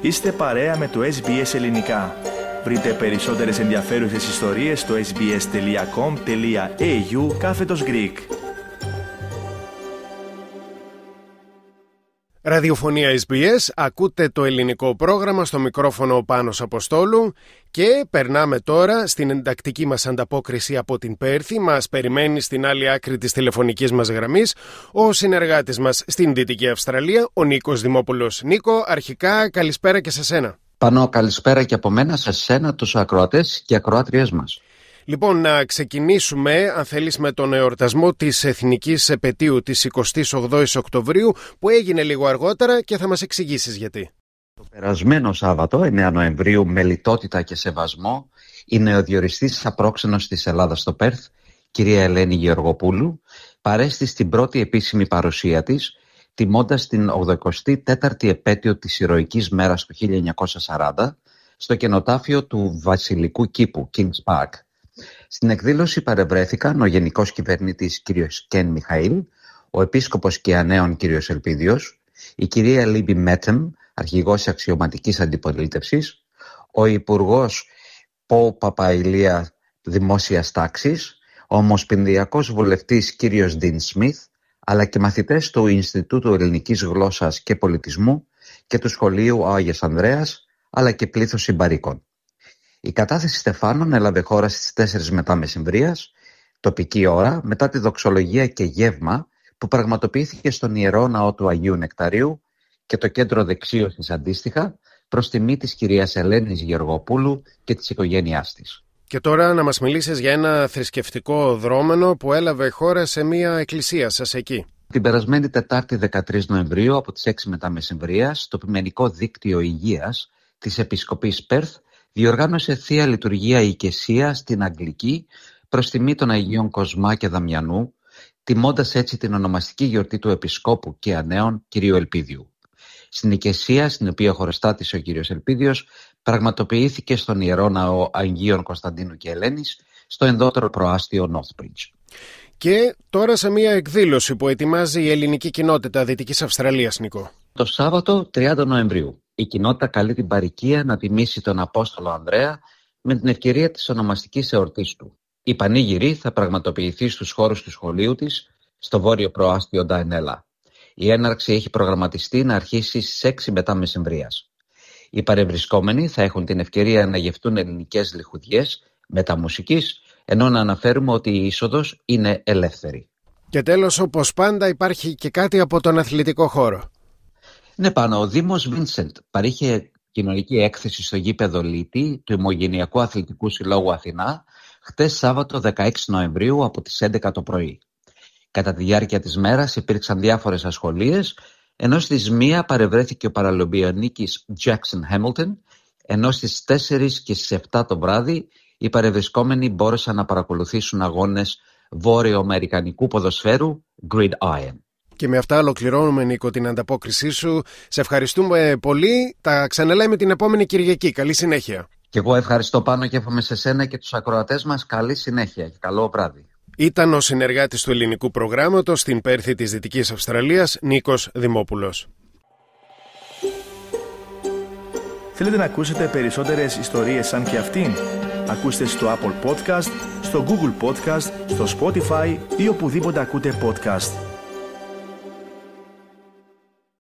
Είστε παρέα με το SBS Ελληνικά. Βρείτε περισσότερες ενδιαφέρουσες ιστορίες στο sbs.com.au κάθετος Greek. Ραδιοφωνία SBS, ακούτε το ελληνικό πρόγραμμα στο μικρόφωνο ο Πάνος Αποστόλου και περνάμε τώρα στην εντακτική μας ανταπόκριση από την Πέρθη. Μας περιμένει στην άλλη άκρη της τηλεφωνικής μας γραμμής ο συνεργάτης μας στην Δυτική Αυστραλία, ο Νίκος Δημόπουλος. Νίκο, αρχικά καλησπέρα και σε σένα. Πανώ καλησπέρα και από μένα σε σένα τους ακροατές και ακροάτριές μας. Λοιπόν, να ξεκινήσουμε, αν θέλεις, με τον εορτασμό της Εθνικής Επαιτίου της 28ης Οκτωβρίου, που έγινε λίγο αργότερα και θα μας εξηγήσεις γιατί. Το περασμένο Σάββατο, 9 Νοεμβρίου, με λιτότητα και σεβασμό, η νεοδιοριστής απρόξενος της Ελλάδας στο Πέρθ, κυρία Ελένη Γεωργοπούλου, παρέστη στην πρώτη επίσημη παρουσία της, τιμώντας την 84η επέτειο της ηρωικής μέρας του 1940, στο κενοτάφιο του Βασιλικού Κήπου, Kings Park, στην εκδήλωση παρευρέθηκαν ο Γενικός Κυβερνήτης κ. Κέν Μιχαήλ, ο Επίσκοπος Κιανέων κ. Ελπίδιος, η κυρία Λίμπη Μέτεμ, αρχηγός αξιωματικής αντιπολίτευσης, ο Υπουργός Πο Παπαϊλία δημόσιας Τάξης, ο Ομοσπονδιακός Βουλευτής κ. Ντίν Σμιθ, αλλά και μαθητές του Ινστιτούτου Ελληνικής Γλώσσας και Πολιτισμού και του Σχολείου Άγιος Ανδρέας, αλλά και πλήθος συμπαρίκων. Η κατάθεση στεφάνων έλαβε χώρα στις 4 μετά μεσημβρίας, τοπική ώρα, μετά τη δοξολογία και γεύμα που πραγματοποιήθηκε στον Ιερό Ναό του Αγίου Νεκταρίου και το κέντρο δεξίωσης αντίστοιχα, προς τιμή της κυρίας Ελένης Γεωργοπούλου και της οικογένεια της. Και τώρα να μας μιλήσεις για ένα θρησκευτικό δρόμενο που έλαβε χώρα σε μια εκκλησία σας εκεί. Την περασμένη Τετάρτη 13 Νοεμβρίου από τις 6 μετά μεσημβρίας το ποιμενικό δίκτυο υγείας της Επισκοπής Πέρθ διοργάνωσε θεία λειτουργία ηκεσία στην Αγγλική προς τιμή των Αγίων Κοσμά και Δαμιανού, τιμώντας έτσι την ονομαστική γιορτή του Επισκόπου και Ανέων κ. Ελπίδιου. Στην ηκεσία, στην οποία χωροστάτησε ο κ. Ελπίδιος, πραγματοποιήθηκε στον Ιερό Ναό Αγίων Κωνσταντίνου και Ελένης, στο ενδότερο προάστιο Northbridge. Και τώρα σε μια εκδήλωση που ετοιμάζει η ελληνική κοινότητα Δυτικής Αυστραλίας, Νικό. Το Σάββατο 30 Νοεμβρίου η κοινότητα καλεί την παροικία να τιμήσει τον Απόστολο Ανδρέα με την ευκαιρία της ονομαστικής εορτής του. Η πανήγυρη θα πραγματοποιηθεί στους χώρους του σχολείου της, στο βόρειο προάστιο Νταϊνέλα. Η έναρξη έχει προγραμματιστεί να αρχίσει στις 6 μετά μεσημβρίας. Οι παρευρισκόμενοι θα έχουν την ευκαιρία να γευτούν ελληνικές λιχουδιές μουσικής, ενώ να αναφέρουμε ότι η είσοδος είναι ελεύθερη. Και τέλος, όπως πάντα, υπάρχει και κάτι από τον αθλητικό χώρο. Ναι, πάνω. Ο Δήμος Βίνσεντ παρήχε κοινωνική έκθεση στο γήπεδο Λίτη του Ημογενειακού Αθλητικού Συλλόγου Αθηνά χτες Σάββατο 16 Νοεμβρίου από τις 11 το πρωί. Κατά τη διάρκεια της μέρας υπήρξαν διάφορες ασχολίες, ενώ στις 1 παρευρέθηκε ο παραλομπιονίκη Jackson Hamilton, ενώ στις 4 και στις 7 το βράδυ οι παρευρισκόμενοι μπόρεσαν να παρακολουθήσουν αγώνες βόρειο-αμερικανικού ποδοσφαίρου Grid Iron. Και με αυτά ολοκληρώνουμε, Νίκο, την ανταπόκρισή σου. Σε ευχαριστούμε πολύ. Τα ξαναλέμε την επόμενη Κυριακή. Καλή συνέχεια. Και εγώ ευχαριστώ πάνω και εύχομαι σε σένα και τους ακροατές μας καλή συνέχεια και καλό βράδυ. Ήταν ο συνεργάτης του ελληνικού προγράμματος στην Πέρθη της Δυτικής Αυστραλίας, Νίκος Δημόπουλος. Θέλετε να ακούσετε περισσότερες ιστορίες σαν και αυτήν? Ακούστε στο Apple Podcast, στο Google Podcast, στο Spotify ή οπουδήποτε ακούτε podcast.